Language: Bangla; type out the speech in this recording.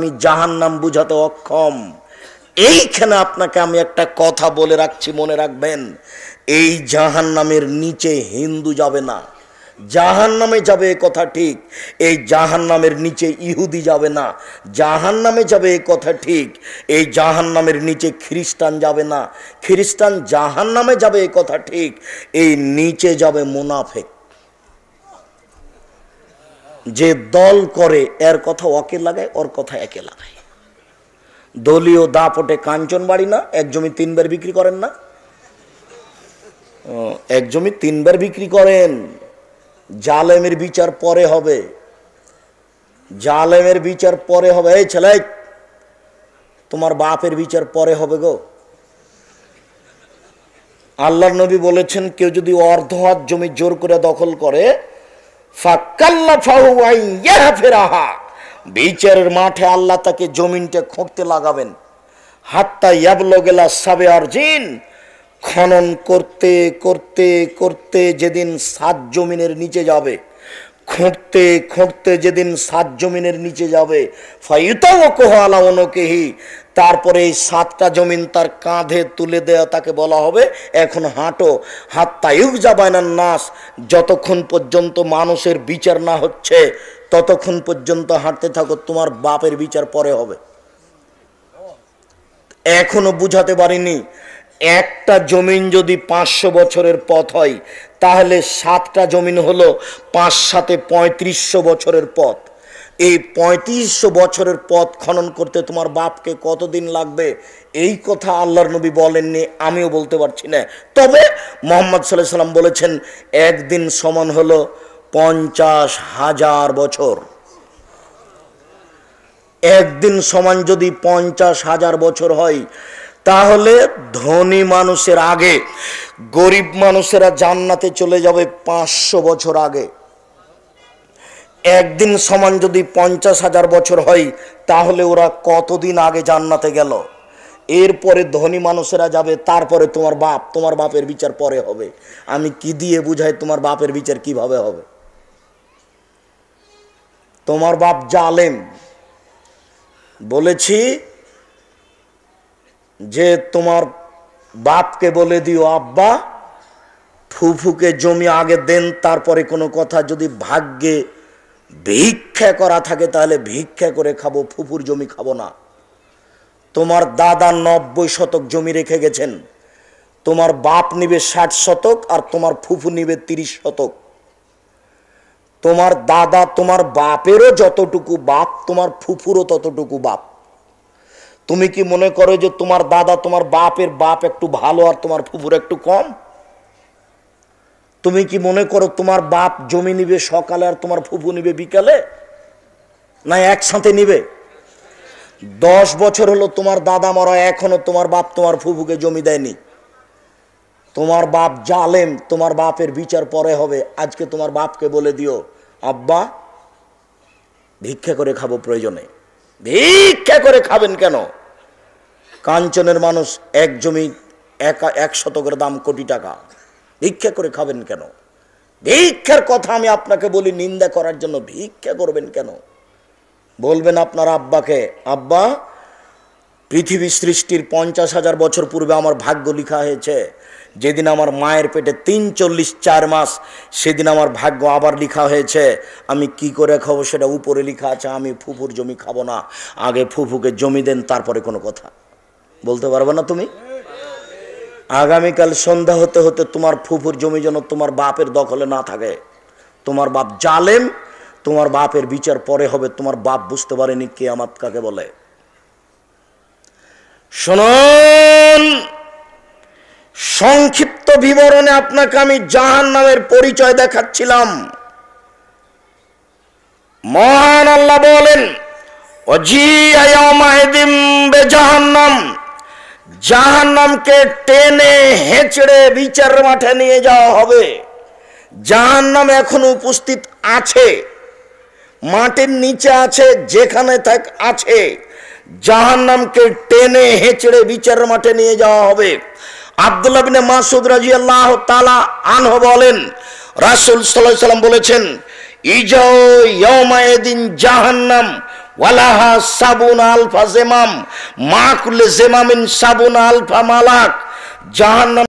আমি জাহান্নাম বুঝাতে অক্ষম এইখানে আপনাকে আমি একটা কথা বলে রাখছি মনে রাখবেন এই জাহান্নামের নিচে হিন্দু যাবে না জাহান নামে যাবে কথা ঠিক এই জাহান নামের নিচে ইহুদি যাবে না জাহান নামে যাবে কথা ঠিক এই জাহান নামের নিচে খ্রিস্টান যাবে না খ্রিস্টান জাহান নামে যাবে কথা ঠিক এই নিচে যাবে মুনাফেক যে দল করে এর কথা ওকে লাগায় ওর কথা একে লাগায় দলীয় দাপটে কাঞ্চন বাড়ি না এক জমি তিনবার বিক্রি করেন না এক জমি তিনবার বিক্রি করেন জালেমের বিচার পরে হবে জালেমের বিচার পরে হবে এই ছেলে তোমার বাপের বিচার পরে হবে গো আল্লাহ নবী বলেছেন কেউ যদি অর্ধ হাত জমি জোর করে দখল করে ফেরাহা বিচারের মাঠে আল্লাহ তাকে জমিনটা খুঁড়তে লাগাবেন হাতটা ইয়াবলো গেলা সাবে অর্জিন খনন করতে করতে করতে যেদিন সাত জমিনের নিচে যাবে খুঁড়তে খুঁড়তে যেদিন সাত জমিনের নিচে যাবে ফাইতাও তারপরে এই সাতটা জমিন তার কাঁধে তুলে দেয়া তাকে বলা হবে এখন হাঁটো হাত তাইক যাবায়নার নাস যতক্ষণ পর্যন্ত মানুষের বিচার না হচ্ছে ততক্ষণ পর্যন্ত হাঁটতে থাকো তোমার বাপের বিচার পরে হবে এখনো বুঝাতে পারিনি একটা জমিন যদি পাঁচশো বছরের পথ হয় তাহলে সাতটা জমিন হলো পাঁচ সাথে পঁয়ত্রিশশো বছরের পথ এই পঁয়ত্রিশশো বছরের পথ খনন করতে তোমার বাপকে কতদিন লাগবে এই কথা আল্লাহর নবী বলেননি আমিও বলতে পারছি না তবে মোহাম্মদ সাল্লাহ সাল্লাম বলেছেন একদিন সমান হলো পঞ্চাশ হাজার বছর একদিন সমান যদি পঞ্চাশ হাজার বছর হয় তাহলে ধনী মানুষের আগে গরিব মানুষেরা জান্নাতে চলে যাবে পাঁচশো বছর আগে একদিন সমান যদি পঞ্চাশ হাজার বছর হয় তাহলে ওরা কতদিন আগে জান্নাতে গেল এরপরে ধনী মানুষেরা যাবে তারপরে তোমার বাপ তোমার বাপের বিচার পরে হবে আমি কি দিয়ে বুঝাই তোমার বাপের বিচার কিভাবে হবে তোমার বাপ জালেম বলেছি যে তোমার বাপকে বলে দিও আব্বা ফুফুকে জমি আগে দেন তারপরে কোনো কথা যদি ভাগ্যে ভিক্ষা করা থাকে তাহলে ভিক্ষা করে খাবো ফুফুর জমি খাবো না তোমার দাদা নব্বই শতক জমি রেখে গেছেন তোমার বাপ নিবে ষাট শতক আর তোমার ফুফু নিবে তিরিশ শতক তোমার দাদা তোমার বাপেরও যতটুকু বাপ তোমার ফুফুরও ততটুকু বাপ তুমি কি মনে করো যে তোমার দাদা তোমার বাপের বাপ একটু ভালো আর তোমার ফুপুর একটু কম তুমি কি মনে করো তোমার বাপ জমি নিবে সকালে আর তোমার ফুফু নিবে বিকালে না একসাথে নিবে দশ বছর হলো তোমার দাদা মারা এখনো তোমার বাপ তোমার ফুফুকে জমি দেয়নি তোমার বাপ জালেম তোমার বাপের বিচার পরে হবে আজকে তোমার বাপকে বলে দিও আব্বা ভিক্ষা করে খাবো প্রয়োজনে ভিক্ষা করে খাবেন কেন কাঞ্চনের মানুষ এক জমি একা এক শতকের দাম কোটি টাকা ভিক্ষা করে খাবেন কেন ভিক্ষার কথা আমি আপনাকে বলি নিন্দা করার জন্য ভিক্ষা করবেন কেন বলবেন আপনার আব্বাকে আব্বা পৃথিবী সৃষ্টির পঞ্চাশ হাজার বছর পূর্বে আমার ভাগ্য লিখা হয়েছে যেদিন আমার মায়ের পেটে তিন চল্লিশ চার মাস সেদিন আমার ভাগ্য আবার লিখা হয়েছে আমি কি করে খাবো সেটা উপরে লিখা আছে আমি ফুফুর জমি খাবো না আগে ফুফুকে জমি দেন তারপরে কোনো কথা বলতে পারবে না তুমি আগামীকাল সন্ধ্যা হতে হতে তোমার ফুফুর জমি যেন তোমার বাপের দখলে না থাকে তোমার বাপ জালেম তোমার বাপের বিচার পরে হবে তোমার বাপ বুঝতে পারেনি কে আমার কাকে বলে শুনুন সংক্ষিপ্ত বিবরণে আপনাকে আমি জাহান নামের পরিচয় দেখাচ্ছিলাম মহান আল্লাহ বলেন জাহান্নাম জাহান্নামকে টেনে হেঁচড়ে বিচার মাঠে নিয়ে যাওয়া হবে জাহান্নাম এখন উপস্থিত আছে মাটির নিচে আছে যেখানে থাক আছে জাহান্নামকে টেনে হেঁচড়ে বিচার মাঠে নিয়ে যাওয়া হবে আবদুল্লাবিনে মাসুদ রাজি আল্লাহ তালা আনহ বলেন রাসুল সাল্লাহ সাল্লাম বলেছেন ইজাও ইয়মায়েদিন জাহান্নাম ওয়ালাহা সাবুন আলফা জেমাম কুলে জেমামিন সাবুন আলফা মালাক জাহান্নাম